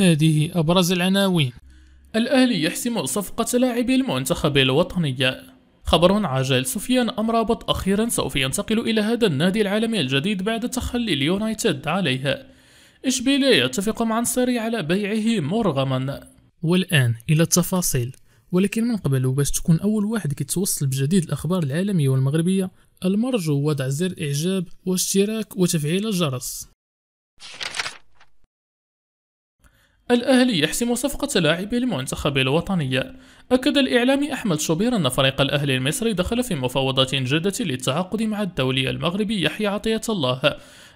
هذه أبرز العناوين الأهلي يحسم صفقة لاعبي المنتخب الوطني خبر عاجل سفيان أمرابط أخيرا سوف ينتقل إلى هذا النادي العالمي الجديد بعد تخلي اليونايتد عليها إشبيلية يتفق مع أنصاري على بيعه مرغما والآن إلى التفاصيل ولكن من قبل وباش تكون أول واحد كيتوصل بجديد الأخبار العالمية والمغربية المرجو وضع زر إعجاب واشتراك وتفعيل الجرس you الأهلي يحسم صفقة لاعبي المنتخب الوطني أكد الإعلامي أحمد شوبير أن فريق الأهلي المصري دخل في مفاوضات جادة للتعاقد مع الدولي المغربي يحيى عطية الله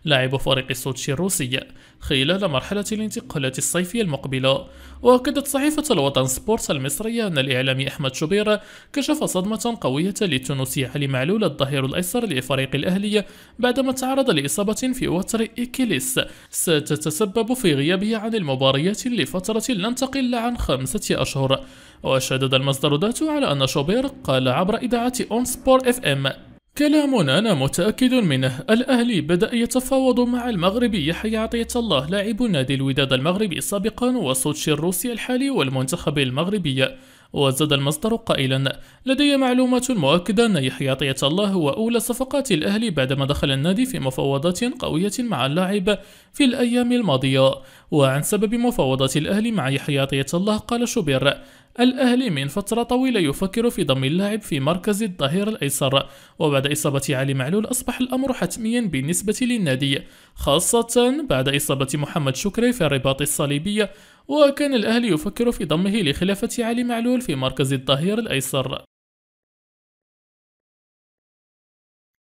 لاعب فريق السوتشي الروسي خلال مرحلة الانتقالات الصيفية المقبلة وأكدت صحيفة الوطن سبورت المصرية أن الإعلامي أحمد شوبير كشف صدمة قوية للتونسي علي معلول الظهير الأيسر لفريق الأهلي بعدما تعرض لإصابة في وتر إيكيليس ستتسبب في غيابه عن المباريات لفترة لن تقل عن خمسة أشهر وشدد المصدر ذاته على أن شوبير قال عبر إذاعة أون سبور اف ام كلام أنا متأكد منه الأهلي بدأ يتفاوض مع المغربي يحيى عطية الله لاعب نادي الوداد المغربي سابقا وسوتشي الروسي الحالي والمنتخب المغربي وزاد المصدر قائلا لدي معلومات مؤكدة أن يحيى عطية الله هو أولى صفقات الأهلي بعدما دخل النادي في مفاوضات قوية مع اللاعب في الأيام الماضية وعن سبب مفاوضات الأهلي مع يحيى عطية الله قال شوبير الأهلي من فترة طويلة يفكر في ضم اللاعب في مركز الظهير الأيسر وبعد إصابة علي معلول أصبح الأمر حتميا بالنسبة للنادي خاصة بعد إصابة محمد شكري في الرباط الصليبية وكان الأهلي يفكر في ضمه لخلافة علي معلول في مركز الظهير الأيسر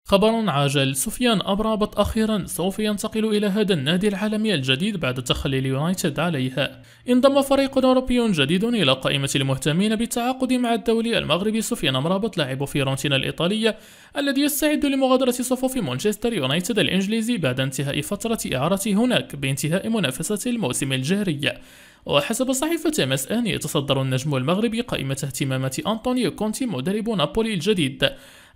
خبر عاجل سفيان أبرابط أخيرا سوف ينتقل إلى هذا النادي العالمي الجديد بعد تخلي اليونايتد عليها انضم فريق أوروبي جديد إلى قائمة المهتمين بالتعاقد مع الدولي المغربي سفيان أمرابط لاعب فيرونتينا الإيطالية الذي يستعد لمغادرة صفوف مانشستر يونايتد الإنجليزي بعد انتهاء فترة إعارته هناك بانتهاء منافسة الموسم الجاري وحسب صحيفة ام ان يتصدر النجم المغربي قائمة اهتمامات أنطونيو كونتي مدرب نابولي الجديد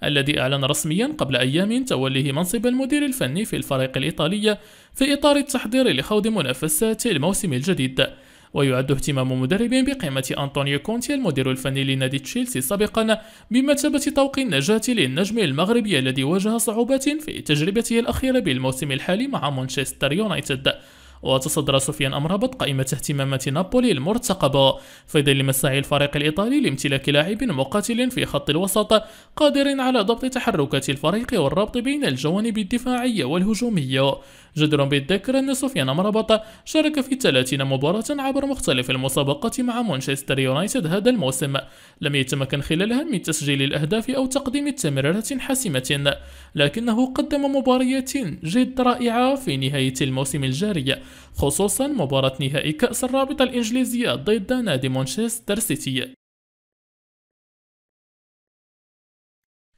الذي أعلن رسميا قبل أيام توليه منصب المدير الفني في الفريق الإيطالي في إطار التحضير لخوض منافسات الموسم الجديد ويعد اهتمام مدرب بقيمة أنطونيو كونتي المدير الفني لنادي تشيلسي سابقا بمثابة طوق النجاة للنجم المغربي الذي واجه صعوبات في تجربته الأخيرة بالموسم الحالي مع مانشستر يونايتد وتصدر سفيان أمرابط قائمة اهتمامات نابولي المرتقبة في ظل مساعي الفريق الإيطالي لامتلاك لاعب مقاتل في خط الوسط قادر على ضبط تحركات الفريق والربط بين الجوانب الدفاعية والهجومية جدر بالذكر أن سفيان أمرابط شارك في 30 مباراة عبر مختلف المسابقات مع مانشستر يونايتد هذا الموسم لم يتمكن خلالها من تسجيل الأهداف أو تقديم تمريرات حاسمة لكنه قدم مباريات جد رائعة في نهاية الموسم الجاري خصوصا مباراة نهائي كأس الرابطة الإنجليزية ضد نادي مانشستر سيتي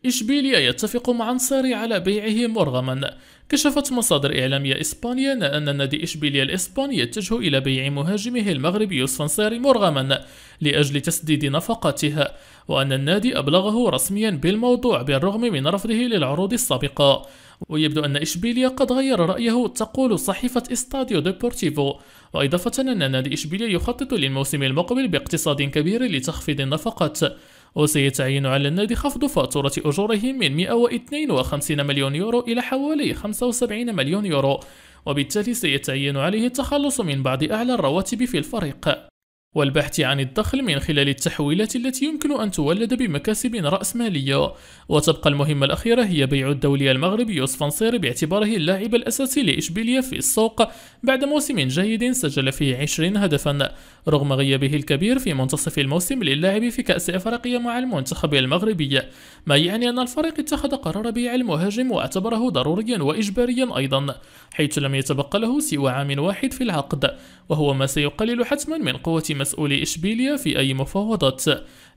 إشبيليا يتفق مع أنصاري على بيعه مرغما كشفت مصادر إعلامية إسبانية أن نادي إشبيليا الإسباني يتجه إلى بيع مهاجمه المغربي يوسف أنصاري مرغما لأجل تسديد نفقاتها وأن النادي أبلغه رسميا بالموضوع بالرغم من رفضه للعروض السابقة ويبدو أن إشبيليا قد غير رأيه تقول صحيفة إستاديو ديبورتيفو وإضافة أن نادي إشبيليا يخطط للموسم المقبل باقتصاد كبير لتخفيض النفقات وسيتعين على النادي خفض فاتورة أجوره من 152 مليون يورو إلى حوالي 75 مليون يورو وبالتالي سيتعين عليه التخلص من بعض أعلى الرواتب في الفريق والبحث عن الدخل من خلال التحويلات التي يمكن أن تولد بمكاسب رأسمالية وتبقى المهمة الأخيرة هي بيع الدولي المغربي يوسف نصير باعتباره اللاعب الأساسي لإشبيلية في السوق بعد موسم جيد سجل فيه 20 هدفا رغم غيابه الكبير في منتصف الموسم للاعب في كأس أفريقيا مع المنتخب المغربي ما يعني أن الفريق اتخذ قرار بيع المهاجم واعتبره ضروريا وإجباريا أيضا حيث لم يتبقى له سوى عام واحد في العقد وهو ما سيقلل حتما من قوة مسؤولي إشبيليا في أي مفاوضات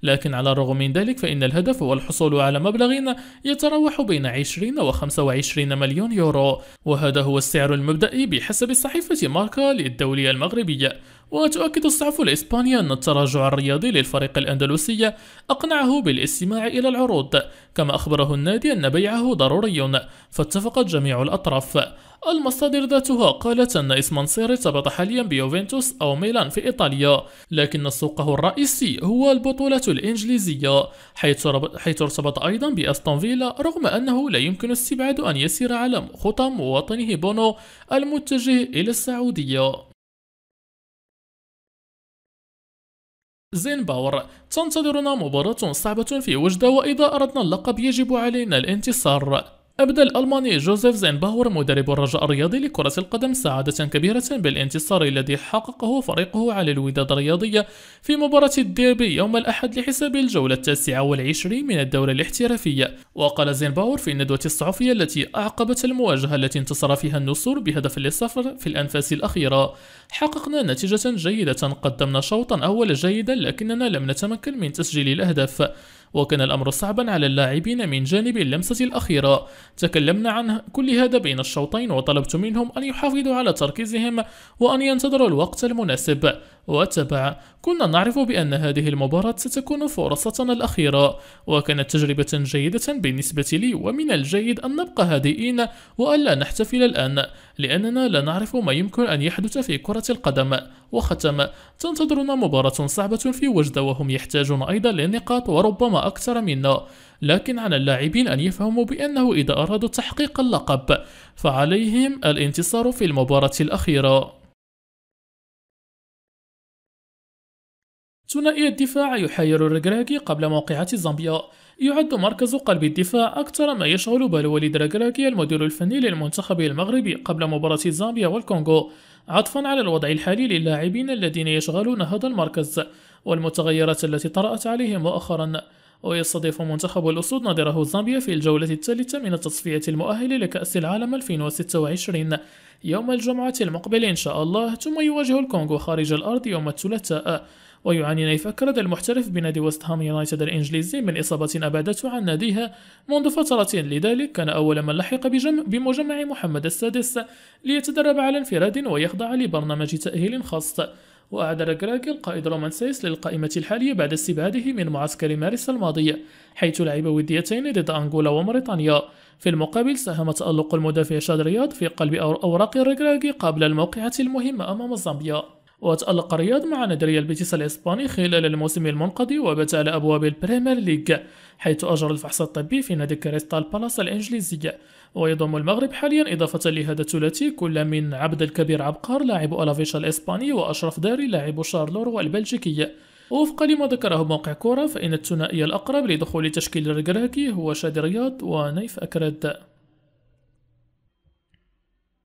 لكن على الرغم من ذلك فإن الهدف هو الحصول على مبلغ يتراوح بين 20 و 25 مليون يورو وهذا هو السعر المبدئي بحسب الصحيفة ماركا للدولية المغربية وتؤكد الصحف الإسبانية أن التراجع الرياضي للفريق الأندلسي أقنعه بالاستماع إلى العروض كما أخبره النادي أن بيعه ضروري فاتفقت جميع الأطراف المصادر ذاتها قالت أن اسم إسمانسيري ارتبط حاليا بيوفنتوس أو ميلان في إيطاليا لكن سوقه الرئيسي هو البطولة الإنجليزية حيث ارتبط أيضا بأستون فيلا رغم أنه لا يمكن استبعاد أن يسير على خطى مواطنه بونو المتجه إلى السعودية زين باور تنتظرنا مباراة صعبة في وجدة وإذا أردنا اللقب يجب علينا الانتصار أبدى الألماني جوزيف زينباور مدرب الرجاء الرياضي لكرة القدم سعادة كبيرة بالانتصار الذي حققه فريقه على الوداد الرياضية في مباراة الديربي يوم الأحد لحساب الجولة التاسعة والعشرين من الدورة الاحترافية وقال زينباور في الندوة الصحفية التي أعقبت المواجهة التي انتصر فيها النصور بهدف للصفر في الأنفاس الأخيرة حققنا نتيجة جيدة قدمنا شوطا أول جيدا لكننا لم نتمكن من تسجيل الأهداف وكان الأمر صعبا على اللاعبين من جانب اللمسة الأخيرة تكلمنا عن كل هذا بين الشوطين وطلبت منهم أن يحافظوا على تركيزهم وأن ينتظروا الوقت المناسب وتبع كنا نعرف بأن هذه المباراة ستكون فرصتنا الأخيرة وكانت تجربة جيدة بالنسبة لي ومن الجيد أن نبقى هادئين وألا نحتفل الآن لأننا لا نعرف ما يمكن أن يحدث في كرة القدم وختم تنتظرنا مباراة صعبة في وجدة وهم يحتاجون أيضا للنقاط وربما أكثر منا لكن على اللاعبين أن يفهموا بأنه إذا أرادوا تحقيق اللقب فعليهم الانتصار في المباراة الأخيرة ثنائي الدفاع يحير الرجراجي قبل موقعة زامبيا يعد مركز قلب الدفاع أكثر ما يشغل بال وليد ركراكي المدير الفني للمنتخب المغربي قبل مباراة زامبيا والكونغو عطفا على الوضع الحالي للاعبين الذين يشغلون هذا المركز والمتغيرات التي طرأت عليهم مؤخرا ويستضيف منتخب الأسود نظيره زامبيا في الجولة الثالثة من التصفية المؤهلة لكأس العالم 2026 يوم الجمعة المقبل إن شاء الله ثم يواجه الكونغو خارج الأرض يوم الثلاثاء ويعاني نيف أكرد المحترف بنادي وست هام يونايتد الإنجليزي من إصابة أبعدته عن ناديها منذ فترة لذلك كان أول من لحق بجم بمجمع محمد السادس ليتدرب على انفراد ويخضع لبرنامج تأهيل خاص وأعاد كراكل القائد رومان سيس للقائمة الحالية بعد استبعاده من معسكر مارس الماضي حيث لعب وديتين ضد أنغولا وموريتانيا في المقابل ساهم تألق المدافع شاد رياض في قلب أوراق الركراكي قبل الموقعة المهمة أمام زامبيا وتألق رياض مع نادي البيتيس الإسباني خلال الموسم المنقضي وبات على أبواب البريمير ليغ حيث أجرى الفحص الطبي في نادي كريستال بالاس الإنجليزي ويضم المغرب حاليا إضافة لهذا الثلاثي كل من عبد الكبير عبقار لاعب ألافيشا الإسباني وأشرف داري لاعب شارلورو البلجيكية وفقا لما ذكره موقع كورة فإن الثنائي الأقرب لدخول تشكيل الركراكي هو شادي رياض ونيف أكرد